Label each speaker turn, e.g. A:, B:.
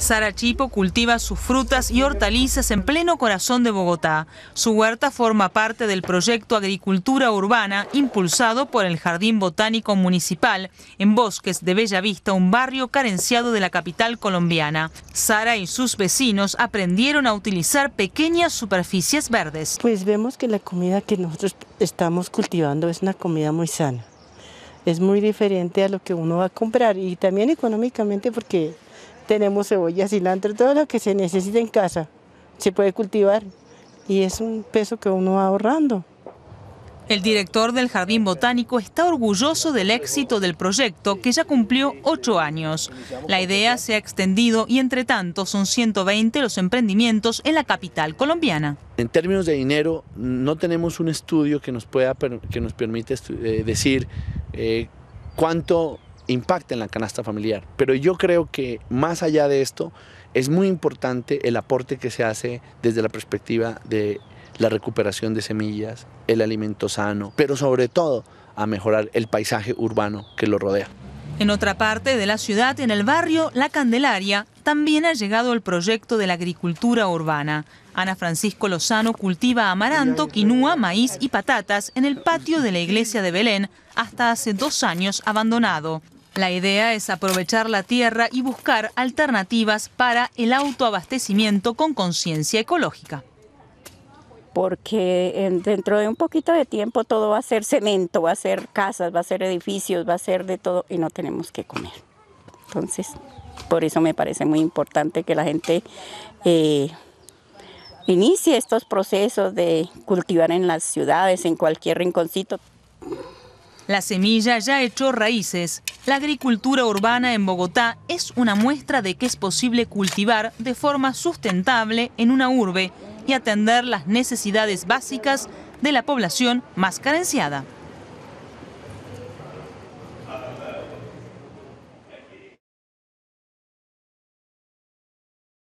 A: Sara Chipo cultiva sus frutas y hortalizas en pleno corazón de Bogotá. Su huerta forma parte del proyecto Agricultura Urbana impulsado por el Jardín Botánico Municipal en Bosques de Bellavista, un barrio carenciado de la capital colombiana. Sara y sus vecinos aprendieron a utilizar pequeñas superficies verdes.
B: Pues vemos que la comida que nosotros estamos cultivando es una comida muy sana. Es muy diferente a lo que uno va a comprar y también económicamente porque tenemos cebolla, cilantro, todo lo que se necesita en casa se puede cultivar y es un peso que uno va ahorrando.
A: El director del Jardín Botánico está orgulloso del éxito del proyecto que ya cumplió ocho años. La idea se ha extendido y entre tanto son 120 los emprendimientos en la capital colombiana.
C: En términos de dinero no tenemos un estudio que nos, pueda, que nos eh, decir eh, cuánto impacta en la canasta familiar. Pero yo creo que más allá de esto, es muy importante el aporte que se hace desde la perspectiva de la recuperación de semillas, el alimento sano, pero sobre todo a mejorar el paisaje urbano que lo rodea.
A: En otra parte de la ciudad, en el barrio La Candelaria, también ha llegado el proyecto de la agricultura urbana. Ana Francisco Lozano cultiva amaranto, quinua, maíz y patatas en el patio de la iglesia de Belén, hasta hace dos años abandonado. La idea es aprovechar la tierra y buscar alternativas para el autoabastecimiento con conciencia ecológica.
D: Porque dentro de un poquito de tiempo todo va a ser cemento, va a ser casas, va a ser edificios, va a ser de todo y no tenemos que comer. Entonces, por eso me parece muy importante que la gente eh, inicie estos procesos de cultivar en las ciudades, en cualquier rinconcito.
A: La semilla ya echó raíces la agricultura urbana en Bogotá es una muestra de que es posible cultivar de forma sustentable en una urbe y atender las necesidades básicas de la población más carenciada.